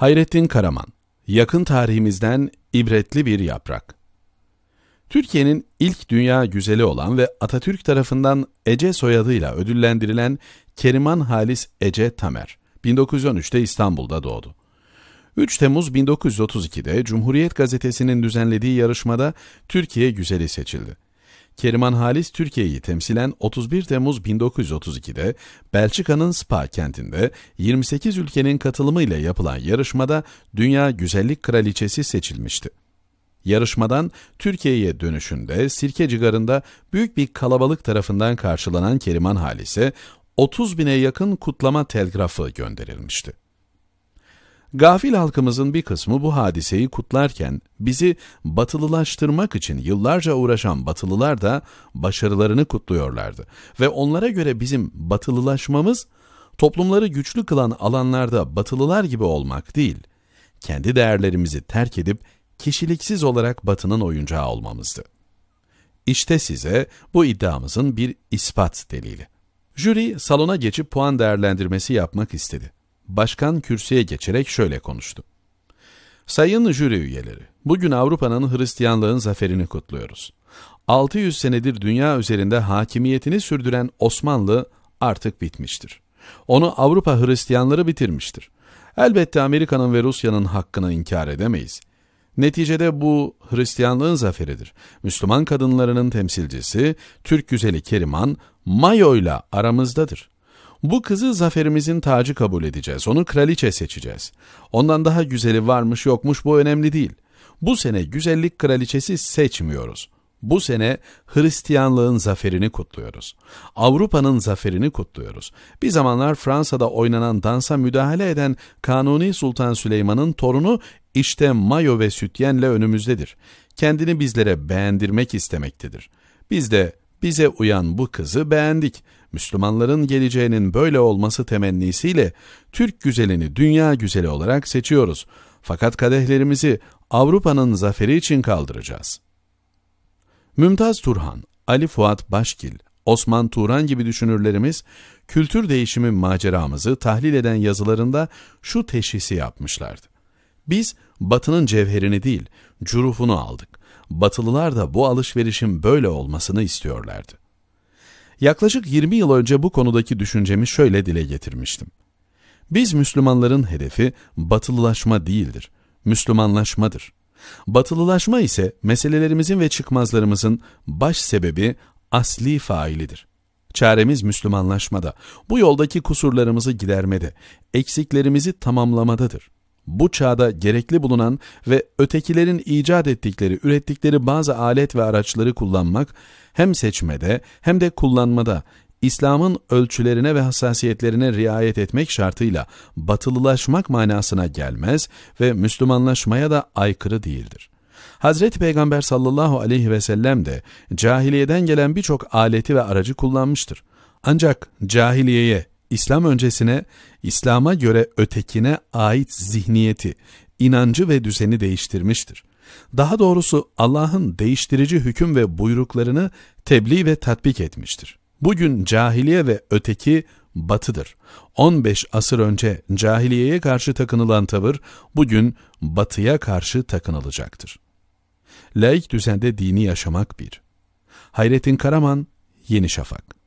Hayrettin Karaman, yakın tarihimizden ibretli bir yaprak. Türkiye'nin ilk dünya güzeli olan ve Atatürk tarafından Ece soyadıyla ödüllendirilen Keriman Halis Ece Tamer, 1913'te İstanbul'da doğdu. 3 Temmuz 1932'de Cumhuriyet Gazetesi'nin düzenlediği yarışmada Türkiye güzeli seçildi. Keriman Halis Türkiye'yi temsilen 31 Temmuz 1932'de Belçika'nın Spa kentinde 28 ülkenin katılımıyla yapılan yarışmada Dünya Güzellik Kraliçesi seçilmişti. Yarışmadan Türkiye'ye dönüşünde Sirke Cigarı'nda büyük bir kalabalık tarafından karşılanan Keriman Halis'e 30 bine yakın kutlama telgrafı gönderilmişti. Gafil halkımızın bir kısmı bu hadiseyi kutlarken bizi batılılaştırmak için yıllarca uğraşan batılılar da başarılarını kutluyorlardı. Ve onlara göre bizim batılılaşmamız toplumları güçlü kılan alanlarda batılılar gibi olmak değil, kendi değerlerimizi terk edip kişiliksiz olarak batının oyuncağı olmamızdı. İşte size bu iddiamızın bir ispat delili. Jüri salona geçip puan değerlendirmesi yapmak istedi başkan kürsüye geçerek şöyle konuştu. Sayın jüri üyeleri, bugün Avrupa'nın Hristiyanlığın zaferini kutluyoruz. 600 senedir dünya üzerinde hakimiyetini sürdüren Osmanlı artık bitmiştir. Onu Avrupa Hristiyanları bitirmiştir. Elbette Amerika'nın ve Rusya'nın hakkını inkar edemeyiz. Neticede bu Hristiyanlığın zaferidir. Müslüman kadınlarının temsilcisi Türk güzeli Keriman Mayo ile aramızdadır. Bu kızı zaferimizin tacı kabul edeceğiz. Onu kraliçe seçeceğiz. Ondan daha güzeli varmış yokmuş bu önemli değil. Bu sene güzellik kraliçesi seçmiyoruz. Bu sene Hristiyanlığın zaferini kutluyoruz. Avrupa'nın zaferini kutluyoruz. Bir zamanlar Fransa'da oynanan dansa müdahale eden Kanuni Sultan Süleyman'ın torunu işte mayo ve sütyenle önümüzdedir. Kendini bizlere beğendirmek istemektedir. Biz de bize uyan bu kızı beğendik. Müslümanların geleceğinin böyle olması temennisiyle Türk güzelini dünya güzeli olarak seçiyoruz. Fakat kadehlerimizi Avrupa'nın zaferi için kaldıracağız. Mümtaz Turhan, Ali Fuat Başkil, Osman Turan gibi düşünürlerimiz kültür değişimi maceramızı tahlil eden yazılarında şu teşhisi yapmışlardı. Biz batının cevherini değil, curufunu aldık. Batılılar da bu alışverişin böyle olmasını istiyorlardı. Yaklaşık 20 yıl önce bu konudaki düşüncemi şöyle dile getirmiştim. Biz Müslümanların hedefi batılılaşma değildir, Müslümanlaşmadır. Batılılaşma ise meselelerimizin ve çıkmazlarımızın baş sebebi asli failidir. Çaremiz Müslümanlaşmada, bu yoldaki kusurlarımızı gidermede, eksiklerimizi tamamlamadadır.'' bu çağda gerekli bulunan ve ötekilerin icat ettikleri, ürettikleri bazı alet ve araçları kullanmak hem seçmede hem de kullanmada İslam'ın ölçülerine ve hassasiyetlerine riayet etmek şartıyla batılılaşmak manasına gelmez ve Müslümanlaşmaya da aykırı değildir. Hazreti Peygamber sallallahu aleyhi ve sellem de cahiliyeden gelen birçok aleti ve aracı kullanmıştır. Ancak cahiliyeye İslam öncesine, İslam'a göre ötekine ait zihniyeti, inancı ve düzeni değiştirmiştir. Daha doğrusu Allah'ın değiştirici hüküm ve buyruklarını tebliğ ve tatbik etmiştir. Bugün cahiliye ve öteki batıdır. 15 asır önce cahiliyeye karşı takınılan tavır bugün batıya karşı takınılacaktır. Laik düzende dini yaşamak bir. Hayrettin Karaman, Yeni Şafak